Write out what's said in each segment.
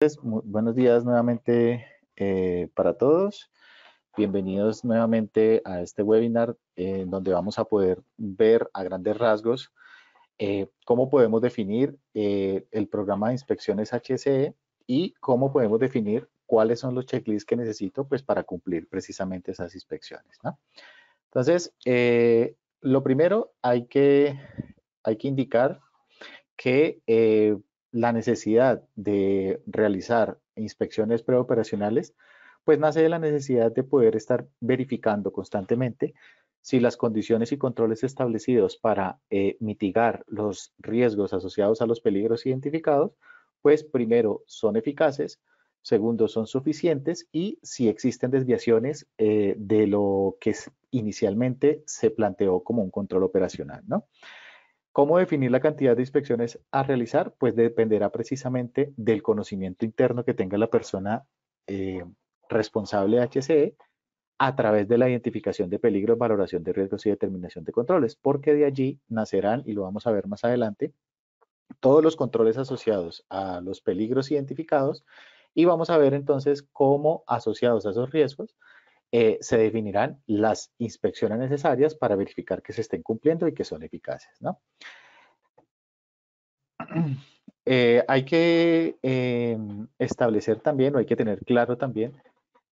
Pues, buenos días nuevamente eh, para todos. Bienvenidos nuevamente a este webinar en donde vamos a poder ver a grandes rasgos eh, cómo podemos definir eh, el programa de inspecciones HSE y cómo podemos definir cuáles son los checklists que necesito pues, para cumplir precisamente esas inspecciones. ¿no? Entonces, eh, lo primero hay que, hay que indicar que eh, la necesidad de realizar inspecciones preoperacionales, pues nace de la necesidad de poder estar verificando constantemente si las condiciones y controles establecidos para eh, mitigar los riesgos asociados a los peligros identificados, pues primero son eficaces segundos son suficientes y si existen desviaciones eh, de lo que inicialmente se planteó como un control operacional, ¿no? ¿Cómo definir la cantidad de inspecciones a realizar? Pues dependerá precisamente del conocimiento interno que tenga la persona eh, responsable de HCE a través de la identificación de peligros, valoración de riesgos y determinación de controles, porque de allí nacerán, y lo vamos a ver más adelante, todos los controles asociados a los peligros identificados y vamos a ver entonces cómo asociados a esos riesgos eh, se definirán las inspecciones necesarias para verificar que se estén cumpliendo y que son eficaces. ¿no? Eh, hay que em, establecer también o hay que tener claro también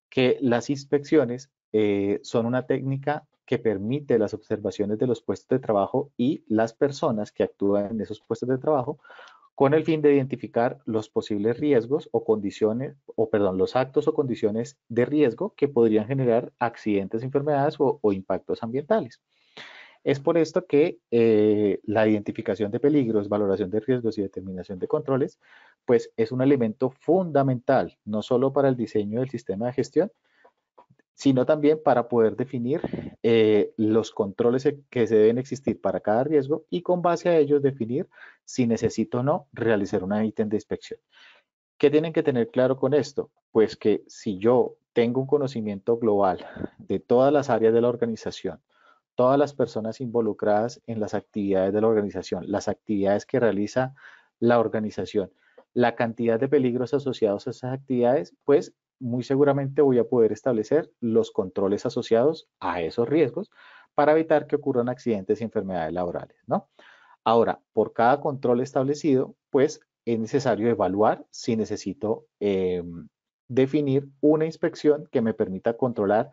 que las inspecciones eh, son una técnica que permite las observaciones de los puestos de trabajo y las personas que actúan en esos puestos de trabajo con el fin de identificar los posibles riesgos o condiciones, o perdón, los actos o condiciones de riesgo que podrían generar accidentes, enfermedades o, impactos ambientales. Es por esto que eh, la identificación de peligros, valoración de riesgos y determinación de controles, pues es un elemento fundamental, no solo para el diseño del sistema de gestión, sino también para poder definir eh, los controles e-, que se deben existir para cada riesgo y con base a ellos definir si necesito o no realizar un ítem de inspección. ¿Qué tienen que tener claro con esto? Pues que si yo tengo un conocimiento global de todas las áreas de la organización, todas las personas involucradas en las actividades de la organización, las actividades que realiza la organización, la cantidad de peligros asociados a esas actividades, pues muy seguramente voy a poder establecer los controles asociados a esos riesgos para evitar que ocurran accidentes y enfermedades laborales, ¿no? Ahora, por cada control establecido, pues es necesario evaluar si necesito em, definir una inspección que me permita controlar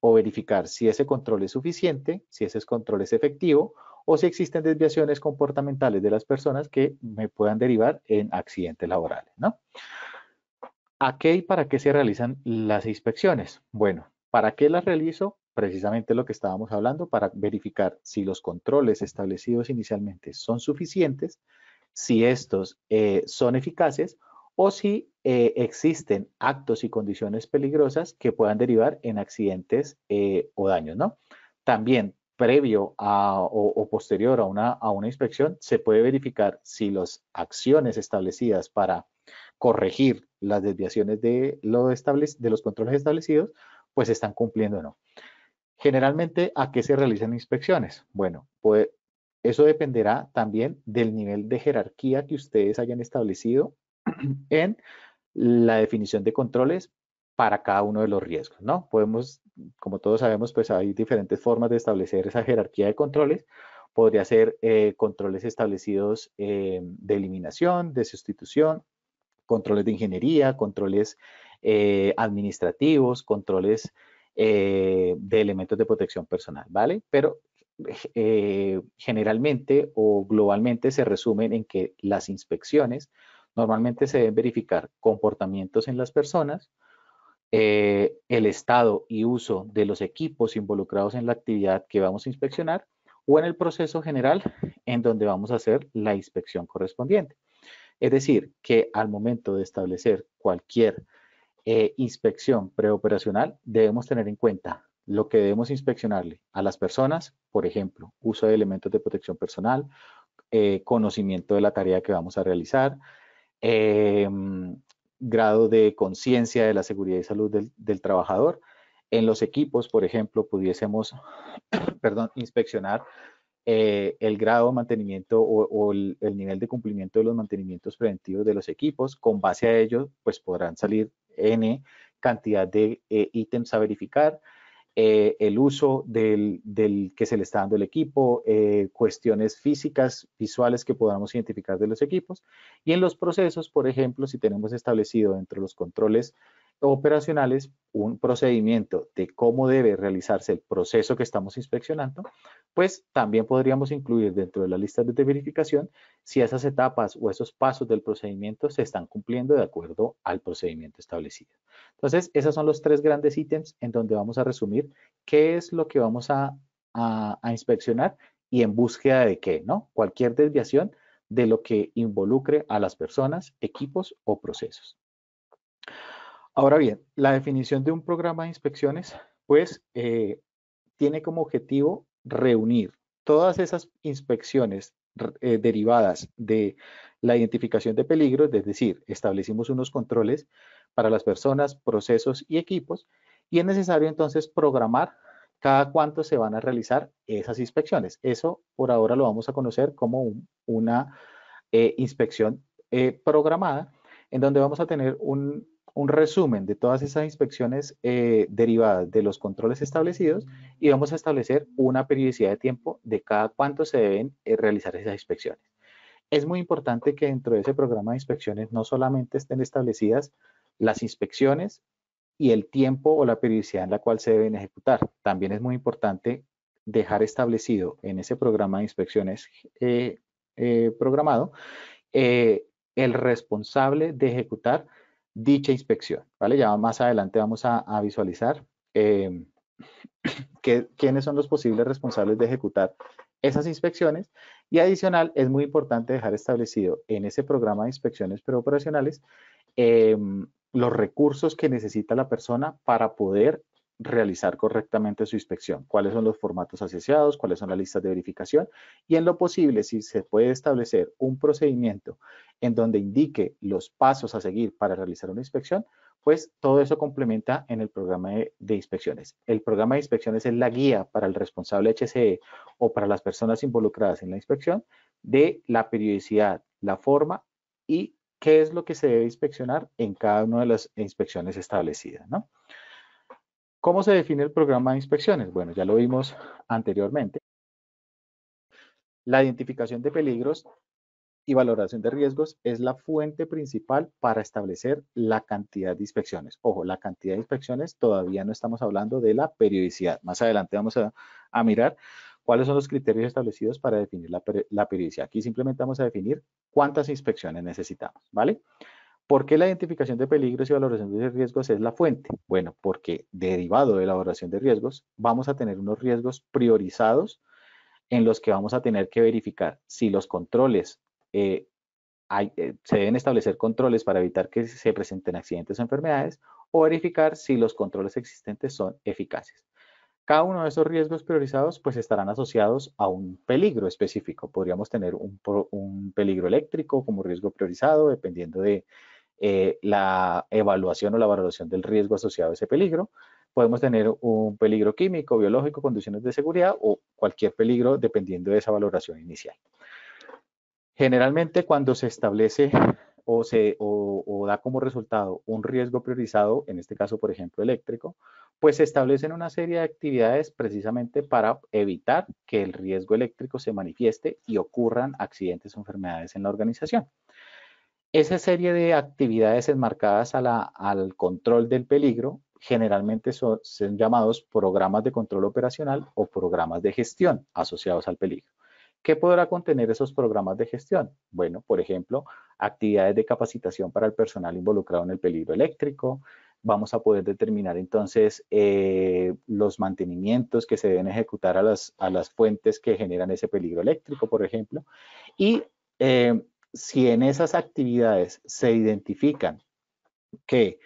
o verificar si ese control es suficiente, si ese control es efectivo o si existen desviaciones comportamentales de las personas que me puedan derivar en accidentes laborales, ¿no? ¿A qué y para qué se realizan las inspecciones? Bueno, ¿para qué las realizo? Precisamente lo que estábamos hablando, para verificar si los controles establecidos inicialmente son suficientes, si estos eh, son eficaces o si eh, existen actos y condiciones peligrosas que puedan derivar en accidentes eh, o daños, ¿no? También previo o, posterior a una inspección, se puede verificar si las acciones establecidas para corregir las desviaciones de, los controles establecidos, pues están cumpliendo o no. Generalmente, ¿a qué se realizan inspecciones? Bueno, pues eso dependerá también del nivel de jerarquía que ustedes hayan establecido en la definición de controles para cada uno de los riesgos, ¿no? Podemos, como todos sabemos, pues hay diferentes formas de establecer esa jerarquía de controles. Podría ser eh, controles establecidos eh, de eliminación, de sustitución, controles de ingeniería, controles eh, administrativos, controles eh, de elementos de protección personal, ¿vale? Pero eh, generalmente o globalmente se resumen en que las inspecciones normalmente se deben verificar comportamientos en las personas, el estado y uso de los equipos involucrados en la actividad que vamos a inspeccionar o en el proceso general en donde vamos a hacer la inspección correspondiente. Es decir, que al momento de establecer cualquier eh, inspección preoperacional, debemos tener en cuenta lo que debemos inspeccionarle a las personas, por ejemplo, uso de elementos de protección personal, eh, conocimiento de la tarea que vamos a realizar, em, grado de conciencia de la seguridad y salud del, trabajador. En los equipos, por ejemplo, pudiésemos perdón, inspeccionar eh, el grado de mantenimiento o, el, nivel de cumplimiento de los mantenimientos preventivos de los equipos. Con base a ello, pues podrán salir N cantidad de eh, ítems a verificar, eh, el uso del, que se le está dando el equipo, cuestiones físicas, visuales que podamos identificar de los equipos. Y en los procesos, por ejemplo, si tenemos establecido dentro los controles operacionales un procedimiento de cómo debe realizarse el proceso que estamos inspeccionando, pues también podríamos incluir dentro de la lista de verificación si esas etapas o esos pasos del procedimiento se están cumpliendo de acuerdo al procedimiento establecido. Entonces, esos son los tres grandes ítems en donde vamos a resumir qué es lo que vamos a inspeccionar y en búsqueda de qué, ¿no? Cualquier desviación de lo que involucre a las personas, equipos o procesos. Ahora bien, la definición de un programa de inspecciones, pues, eh, tiene como objetivo reunir todas esas inspecciones eh, derivadas de la identificación de peligros, es decir, establecimos unos controles para las personas, procesos y equipos, y es necesario entonces programar cada cuánto se van a realizar esas inspecciones. Eso por ahora lo vamos a conocer como una eh, inspección programada, en donde vamos a tener un, un resumen de todas esas inspecciones eh, derivadas de los controles establecidos y vamos a establecer una periodicidad de tiempo de cada cuánto se deben eh, realizar esas inspecciones. Es muy importante que dentro de ese programa de inspecciones no solamente estén establecidas las inspecciones y el tiempo o la periodicidad en la cual se deben ejecutar. También es muy importante dejar establecido en ese programa de inspecciones eh, programado el responsable de ejecutar dicha inspección. ¿vale? Ya más adelante vamos a, visualizar eh, quiénes son los posibles responsables de ejecutar esas inspecciones y adicional es muy importante dejar establecido en ese programa de inspecciones preoperacionales eh, los recursos que necesita la persona para poder realizar correctamente su inspección, cuáles son los formatos asociados, cuáles son las listas de verificación y en lo posible, si se puede establecer un procedimiento en donde indique los pasos a seguir para realizar una inspección, pues todo eso complementa en el programa de, inspecciones. El programa de inspecciones es la guía para el responsable HCE o para las personas involucradas en la inspección de la periodicidad, la forma y qué es lo que se debe inspeccionar en cada una de las inspecciones establecidas, ¿no? ¿Cómo se define el programa de inspecciones? Bueno, ya lo vimos anteriormente. La identificación de peligros y valoración de riesgos es la fuente principal para establecer la cantidad de inspecciones. Ojo, la cantidad de inspecciones todavía no estamos hablando de la periodicidad. Más adelante vamos a, mirar cuáles son los criterios establecidos para definir la, la periodicidad. Aquí simplemente vamos a definir cuántas inspecciones necesitamos, ¿vale? ¿Por qué la identificación de peligros y valoración de riesgos es la fuente? Bueno, porque derivado de la valoración de riesgos vamos a tener unos riesgos priorizados en los que vamos a tener que verificar si los controles, eh, hay, eh, se deben establecer controles para evitar que se presenten accidentes o enfermedades o verificar si los controles existentes son eficaces. Cada uno de esos riesgos priorizados pues estarán asociados a un peligro específico. Podríamos tener un peligro eléctrico como riesgo priorizado dependiendo de, eh, la evaluación o la valoración del riesgo asociado a ese peligro. Podemos tener un peligro químico, biológico, condiciones de seguridad o cualquier peligro dependiendo de esa valoración inicial. Generalmente cuando se establece o, se, o da como resultado un riesgo priorizado, en este caso por ejemplo eléctrico, pues se establecen una serie de actividades precisamente para evitar que el riesgo eléctrico se manifieste y ocurran accidentes o enfermedades en la organización. Esa serie de actividades enmarcadas a al control del peligro generalmente son, llamados programas de control operacional o programas de gestión asociados al peligro. ¿Qué podrá contener esos programas de gestión? Bueno, por ejemplo, actividades de capacitación para el personal involucrado en el peligro eléctrico. Vamos a poder determinar entonces eh, los mantenimientos que se deben ejecutar a las, a las fuentes que generan ese peligro eléctrico, por ejemplo. Y eh, si en esas actividades se identifican que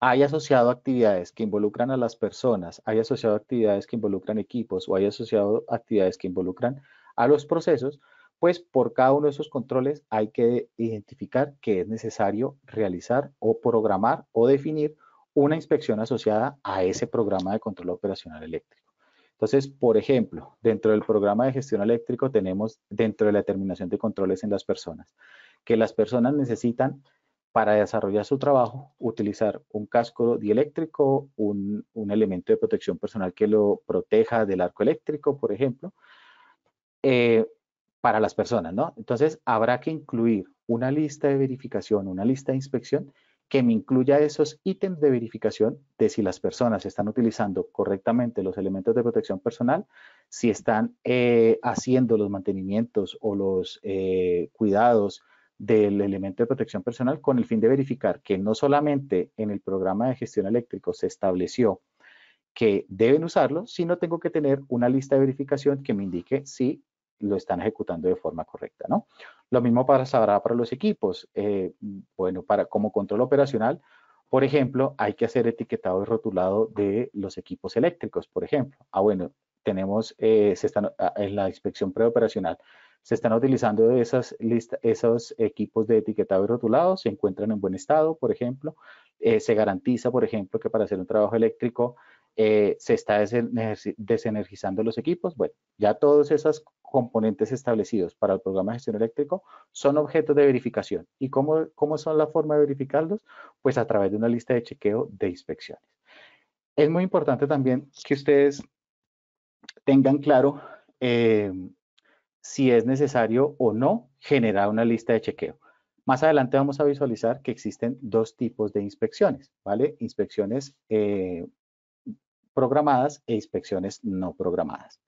hay asociado actividades que involucran a las personas, hay asociado actividades que involucran equipos o hay asociado actividades que involucran a los procesos, pues por cada uno de esos controles hay que identificar que es necesario realizar o programar o definir una inspección asociada a ese programa de control operacional eléctrico. Entonces, por ejemplo, dentro del programa de gestión eléctrico tenemos dentro de la determinación de controles en las personas, que las personas necesitan para desarrollar su trabajo utilizar un casco dieléctrico, un, un elemento de protección personal que lo proteja del arco eléctrico, por ejemplo, eh, para las personas, ¿no? Entonces, habrá que incluir una lista de verificación, una lista de inspección que me incluya esos ítems de verificación de si las personas están utilizando correctamente los elementos de protección personal, si están eh, haciendo los mantenimientos o los eh, cuidados del elemento de protección personal con el fin de verificar que no solamente en el programa de gestión eléctrico se estableció que deben usarlo, sino tengo que tener una lista de verificación que me indique si lo están ejecutando de forma correcta, ¿no? Lo mismo pasará para los equipos. Eh, bueno, para, como control operacional, por ejemplo, hay que hacer etiquetado y rotulado de los equipos eléctricos, por ejemplo. Ah, bueno, tenemos, eh, se están, ah, en la inspección preoperacional, se están utilizando esas esos equipos de etiquetado y rotulado, se encuentran en buen estado, por ejemplo. Eh, se garantiza, por ejemplo, que para hacer un trabajo eléctrico eh, se está desenergizando los equipos. Bueno, ya todos esos componentes establecidos para el programa de gestión eléctrico son objetos de verificación. ¿Y cómo, cómo son la forma de verificarlos? Pues a través de una lista de chequeo de inspecciones. Es muy importante también que ustedes tengan claro em, si es necesario o no generar una lista de chequeo. Más adelante vamos a visualizar que existen dos tipos de inspecciones, ¿vale? Inspecciones eh, programadas e inspecciones no programadas.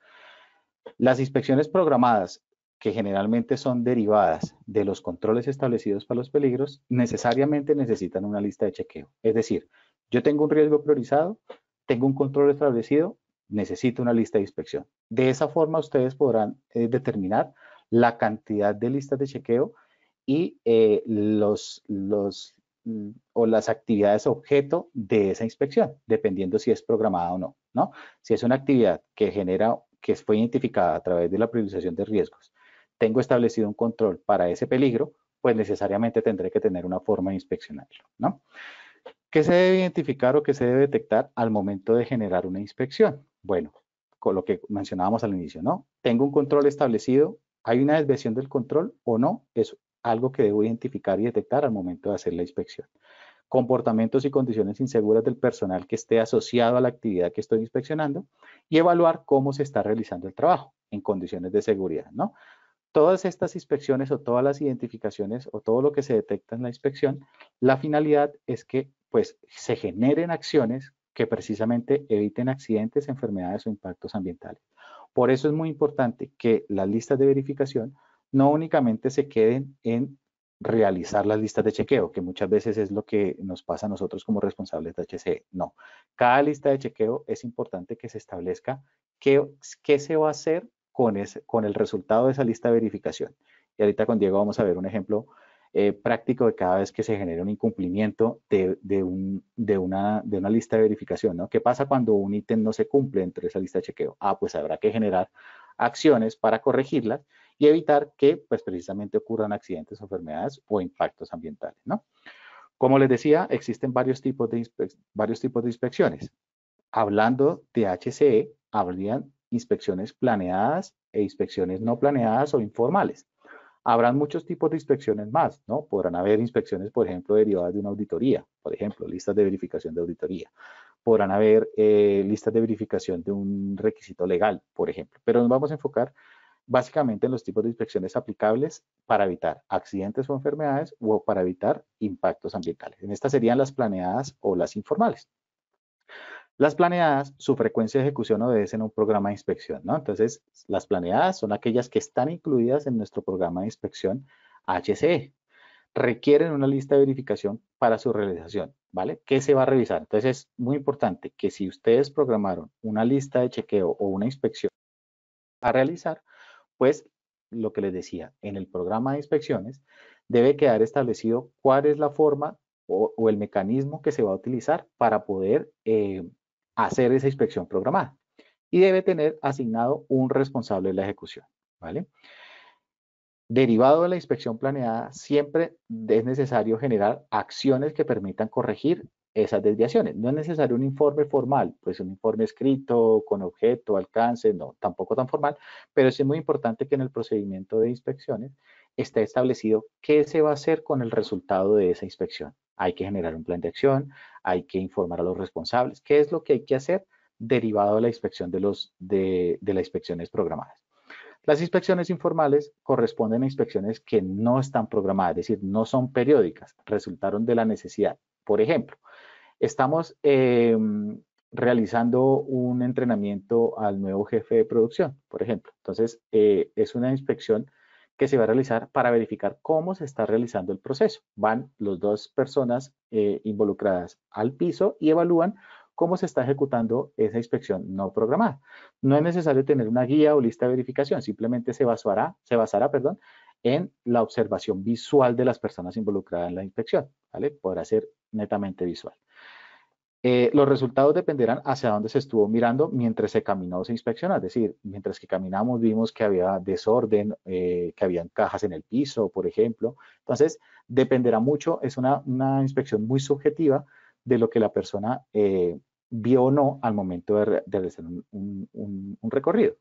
Las inspecciones programadas, que generalmente son derivadas de los controles establecidos para los peligros, necesariamente necesitan una lista de chequeo. Es decir, yo tengo un riesgo priorizado, tengo un control establecido, necesito una lista de inspección. De esa forma ustedes podrán eh, determinar la cantidad de listas de chequeo y eh, los, los Mm, o las actividades objeto de esa inspección, dependiendo si es programada o no, ¿no? Si es una actividad que genera, que fue identificada a través de la priorización de riesgos, tengo establecido un control para ese peligro, pues necesariamente tendré que tener una forma de inspeccionarlo, ¿no? ¿Qué se debe identificar o qué se debe detectar al momento de generar una inspección? Bueno, con lo que mencionábamos al inicio, ¿no? Tengo un control establecido, hay una desviación del control o no, Eso algo que debo identificar y detectar al momento de hacer la inspección. Comportamientos y condiciones inseguras del personal que esté asociado a la actividad que estoy inspeccionando y evaluar cómo se está realizando el trabajo en condiciones de seguridad, ¿no? Todas estas inspecciones o todas las identificaciones o todo lo que se detecta en la inspección, la finalidad es que pues se generen acciones que precisamente eviten accidentes, enfermedades o impactos ambientales. Por eso es muy importante que las listas de verificación no únicamente se queden en realizar las listas de chequeo, que muchas veces es lo que nos pasa a nosotros como responsables de HCE. No, cada lista de chequeo es importante que se establezca qué, qué se va a hacer con, con el resultado de esa lista de verificación. Y ahorita con Diego vamos a ver un ejemplo eh, práctico de cada vez que se genera un incumplimiento de, de, una, de una lista de verificación. ¿no? ¿Qué pasa cuando un ítem no se cumple entre esa lista de chequeo? Ah, pues habrá que generar acciones para corregirlas y evitar que, pues precisamente, ocurran accidentes, enfermedades o impactos ambientales, ¿no? Como les decía, existen varios tipos de, varios tipos de inspecciones. Hablando de HCE, habrían inspecciones planeadas e inspecciones no planeadas o informales. Habrán muchos tipos de inspecciones más, ¿no? Podrán haber inspecciones, por ejemplo, derivadas de una auditoría, por ejemplo, listas de verificación de auditoría. Podrán haber eh, listas de verificación de un requisito legal, por ejemplo. Pero nos vamos a enfocar básicamente en los tipos de inspecciones aplicables para evitar accidentes o enfermedades o para evitar impactos ambientales. En estas serían las planeadas o las informales. Las planeadas, su frecuencia de ejecución obedece en un programa de inspección, ¿no? Entonces, las planeadas son aquellas que están incluidas en nuestro programa de inspección HCE. Requieren una lista de verificación para su realización, ¿vale? ¿Qué se va a revisar? Entonces, es muy importante que si ustedes programaron una lista de chequeo o una inspección a realizar, pues lo que les decía, en el programa de inspecciones debe quedar establecido cuál es la forma o, el mecanismo que se va a utilizar para poder eh, hacer esa inspección programada y debe tener asignado un responsable de la ejecución, ¿vale? Derivado de la inspección planeada, siempre es necesario generar acciones que permitan corregir esas desviaciones. No es necesario un informe formal, pues un informe escrito, con objeto, alcance, no, tampoco tan formal, pero es muy importante que en el procedimiento de inspecciones ...esté establecido qué se va a hacer con el resultado de esa inspección. Hay que generar un plan de acción, hay que informar a los responsables, qué es lo que hay que hacer derivado de la inspección de, los, de, de las inspecciones programadas. Las inspecciones informales corresponden a inspecciones que no están programadas, es decir, no son periódicas, resultaron de la necesidad. Por ejemplo, Estamos em, realizando un entrenamiento al nuevo jefe de producción, por ejemplo. Entonces, eh, es una inspección que se va a realizar para verificar cómo se está realizando el proceso. Van las dos personas eh, involucradas al piso y evalúan cómo se está ejecutando esa inspección no programada. No es necesario tener una guía o lista de verificación, simplemente se basará, se basará perdón, en la observación visual de las personas involucradas en la inspección. Podrá ser netamente visual. Eh, los resultados dependerán hacia dónde se estuvo mirando mientras se caminó o se inspeccionó. Es decir, mientras que caminamos vimos que había desorden, eh, que habían cajas en el piso, por ejemplo. Entonces, dependerá mucho, es una, una inspección muy subjetiva de lo que la persona eh, vio o no al momento de, de un, un, recorrido.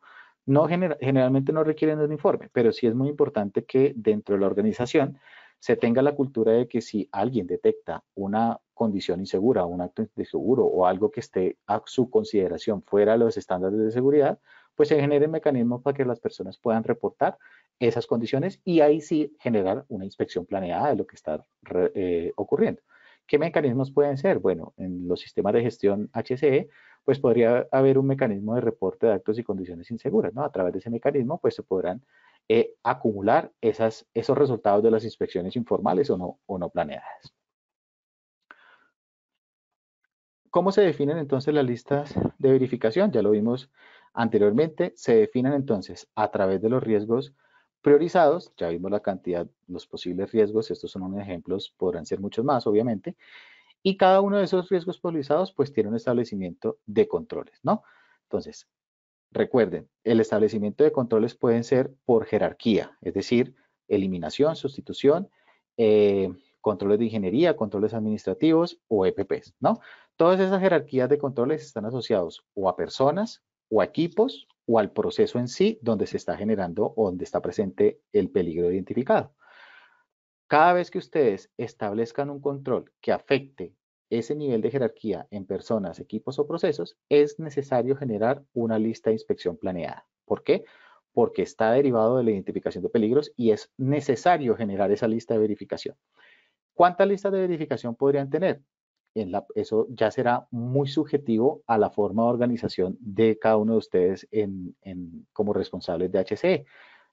No generalmente no requieren un informe, pero sí es muy importante que dentro de la organización se tenga la cultura de que si alguien detecta una condición insegura, un acto inseguro o algo que esté a su consideración fuera de los estándares de seguridad, pues se generen mecanismos para que las personas puedan reportar esas condiciones y ahí sí generar una inspección planeada de lo que está eh, ocurriendo. ¿Qué mecanismos pueden ser? Bueno, en los sistemas de gestión HSE, pues podría haber un mecanismo de reporte de actos y condiciones inseguras, ¿no? A través de ese mecanismo, pues se podrán eh, acumular esos resultados de las inspecciones informales o no, o no planeadas. ¿Cómo se definen entonces las listas de verificación? Ya lo vimos anteriormente. Se definen entonces a través de los riesgos priorizados. Ya vimos la cantidad, los posibles riesgos. Estos son unos ejemplos, podrán ser muchos más, obviamente. Y cada uno de esos riesgos priorizados pues tiene un establecimiento de controles, ¿no? Entonces, Recuerden, el establecimiento de controles pueden ser por jerarquía, es decir, eliminación, sustitución, eh, controles de ingeniería, controles administrativos o EPPs, ¿no? Todas esas jerarquías de controles están asociados o a personas, o a equipos, o al proceso en sí donde se está generando o donde está presente el peligro identificado. Cada vez que ustedes establezcan un control que afecte ese nivel de jerarquía en personas, equipos o procesos, es necesario generar una lista de inspección planeada. ¿Por qué? Porque está derivado de la identificación de peligros y es necesario generar esa lista de verificación. ¿Cuántas listas de verificación podrían tener? eso ya será muy subjetivo a la forma de organización de cada uno de ustedes como responsables de HCE.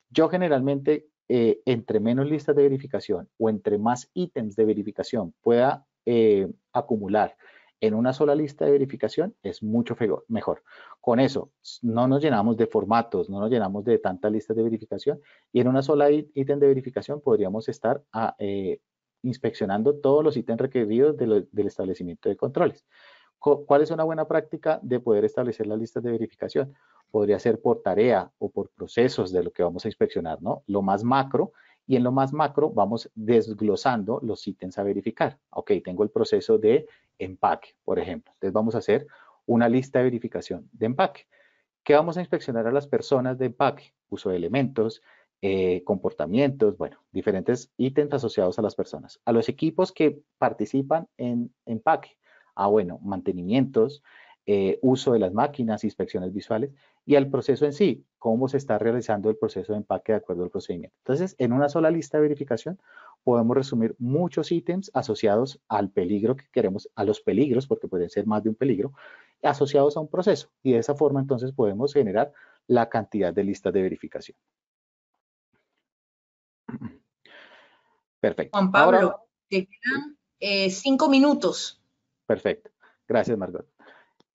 Yo generalmente, eh, entre menos listas de verificación o entre más ítems de verificación pueda eh, acumular en una sola lista de verificación es mucho mejor. Con eso, no nos llenamos de formatos, no nos llenamos de tantas listas de verificación y en una sola ítem de verificación podríamos estar ah, eh, inspeccionando todos los ítems requeridos del establecimiento de controles. ¿Cuál es una buena práctica de poder establecer las listas de verificación? Podría ser por tarea o por procesos de lo que vamos a inspeccionar, ¿no? Lo más macro y en lo más macro vamos desglosando los ítems a verificar. Ok, tengo el proceso de empaque, por ejemplo. Entonces vamos a hacer una lista de verificación de empaque. ¿Qué vamos a inspeccionar a las personas de empaque? Uso de elementos, eh, comportamientos, bueno, diferentes ítems asociados a las personas. A los equipos que participan en empaque. Ah, bueno, mantenimientos, eh, uso de las máquinas, inspecciones visuales y al proceso en sí, cómo se está realizando el proceso de empaque de acuerdo al procedimiento. Entonces, en una sola lista de verificación podemos resumir muchos ítems asociados al peligro que queremos, a los peligros, porque pueden ser más de un peligro, asociados a un proceso. Y de esa forma entonces podemos generar la cantidad de listas de verificación. Perfecto. Juan Pablo, te quedan eh, cinco minutos. Perfecto. Gracias, Margot.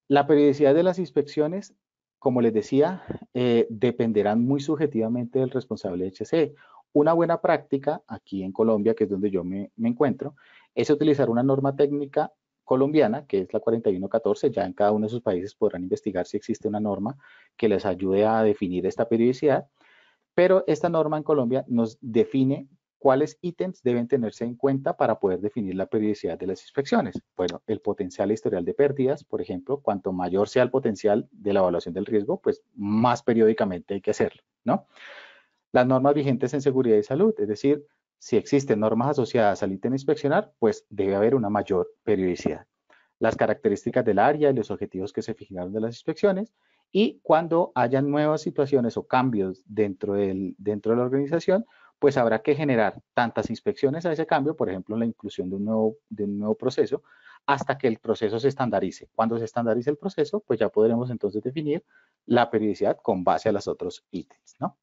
La periodicidad de las inspecciones, como les decía, eh, dependerán muy subjetivamente del responsable de HC. Una buena práctica aquí en Colombia, que es donde yo me, me encuentro, es utilizar una norma técnica colombiana, que es la 4114, ya en cada uno de sus países podrán investigar si existe una norma que les ayude a definir esta periodicidad, pero esta norma en Colombia nos define ¿Cuáles ítems deben tenerse en cuenta para poder definir la periodicidad de las inspecciones? Bueno, el potencial historial de pérdidas, por ejemplo, cuanto mayor sea el potencial de la evaluación del riesgo, pues más periódicamente hay que hacerlo, ¿no? Las normas vigentes en seguridad y salud, es decir, si existen normas asociadas al ítem inspeccionar, pues debe haber una mayor periodicidad. Las características del área y los objetivos que se fijaron de las inspecciones y cuando hayan nuevas situaciones o cambios dentro, del, dentro de la organización, pues habrá que generar tantas inspecciones a ese cambio, por ejemplo, la inclusión de un nuevo, nuevo proceso, hasta que el proceso se estandarice. Cuando se estandarice el proceso, pues ya podremos entonces definir la periodicidad con base a los otros ítems, ¿no?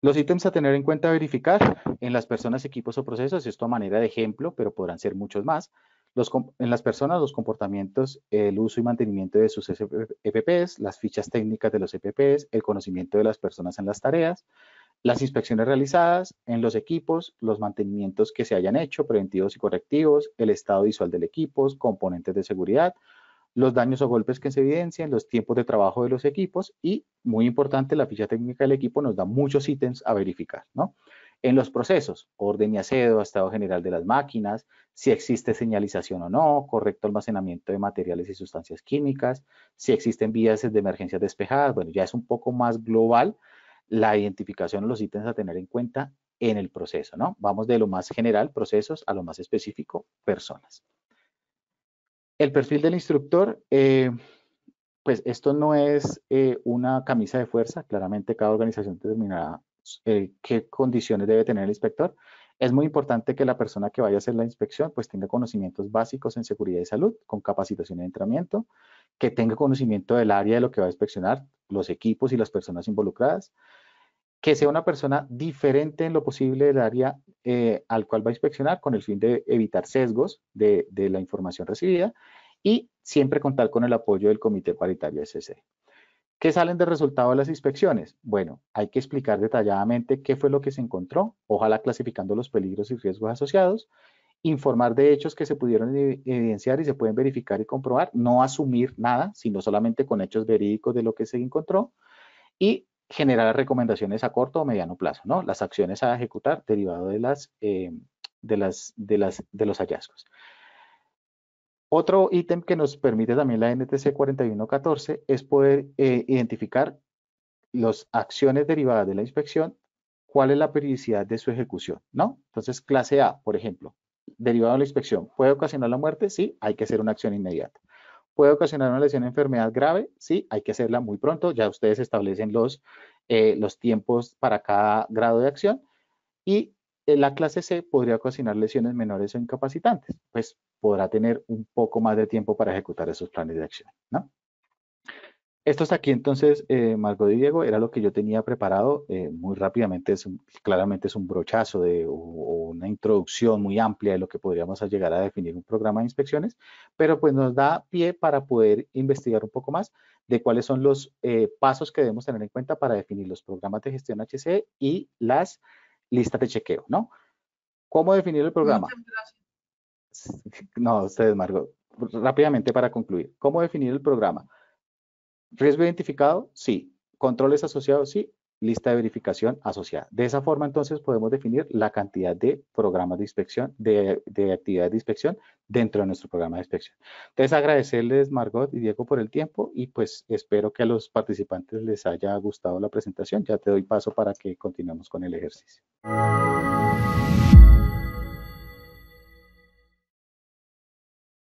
Los ítems a tener en cuenta verificar en las personas, equipos o procesos, esto a manera de ejemplo, pero podrán ser muchos más. Los, en las personas, los comportamientos, el uso y mantenimiento de sus EPPs, las fichas técnicas de los EPPs, el conocimiento de las personas en las tareas, las inspecciones realizadas en los equipos, los mantenimientos que se hayan hecho, preventivos y correctivos, el estado visual del equipo, componentes de seguridad, los daños o golpes que se evidencien los tiempos de trabajo de los equipos y, muy importante, la ficha técnica del equipo nos da muchos ítems a verificar, ¿no? En los procesos, orden y aseo estado general de las máquinas, si existe señalización o no, correcto almacenamiento de materiales y sustancias químicas, si existen vías de emergencia despejadas, bueno, ya es un poco más global, la identificación de los ítems a tener en cuenta en el proceso, ¿no? Vamos de lo más general, procesos, a lo más específico, personas. El perfil del instructor, eh, pues esto no es eh, una camisa de fuerza, claramente cada organización determinará eh, qué condiciones debe tener el inspector. Es muy importante que la persona que vaya a hacer la inspección pues tenga conocimientos básicos en seguridad y salud, con capacitación y entrenamiento, que tenga conocimiento del área de lo que va a inspeccionar, los equipos y las personas involucradas, que sea una persona diferente en lo posible del área eh, al cual va a inspeccionar con el fin de evitar sesgos de, la información recibida y siempre contar con el apoyo del Comité Paritario SC. ¿Qué salen de resultado de las inspecciones? Bueno, hay que explicar detalladamente qué fue lo que se encontró, ojalá clasificando los peligros y riesgos asociados informar de hechos que se pudieron evidenciar y se pueden verificar y comprobar, no asumir nada, sino solamente con hechos verídicos de lo que se encontró y generar recomendaciones a corto o mediano plazo, ¿no? Las acciones a ejecutar derivado de las, eh, de las, de los hallazgos. Otro ítem que nos permite también la NTC 4114 es poder eh, identificar las acciones derivadas de la inspección, cuál es la periodicidad de su ejecución, ¿no? Entonces, clase A, por ejemplo, derivado de la inspección. ¿Puede ocasionar la muerte? Sí, hay que hacer una acción inmediata. ¿Puede ocasionar una lesión o enfermedad grave? Sí, hay que hacerla muy pronto. Ya ustedes establecen los, eh, los tiempos para cada grado de acción. Y eh, la clase C podría ocasionar lesiones menores o incapacitantes. Pues podrá tener un poco más de tiempo para ejecutar esos planes de acción. ¿no? Esto está aquí entonces, eh, Margot y Diego, era lo que yo tenía preparado eh, muy rápidamente. claramente es un brochazo de, o, una introducción muy amplia de lo que podríamos llegar a definir un programa de inspecciones, pero pues nos da pie para poder investigar un poco más de cuáles son los eh, pasos que debemos tener en cuenta para definir los programas de gestión HC y las listas de chequeo, ¿no? ¿Cómo definir el programa? No, ustedes, Margot. Rápidamente para concluir, ¿cómo definir el programa? ¿Riesgo identificado? Sí. ¿Controles asociados? Sí. Lista de verificación asociada. De esa forma, entonces, podemos definir la cantidad de programas de inspección, de, actividades de inspección dentro de nuestro programa de inspección. Entonces, agradecerles, Margot y Diego, por el tiempo y pues espero que a los participantes les haya gustado la presentación. Ya te doy paso para que continuemos con el ejercicio.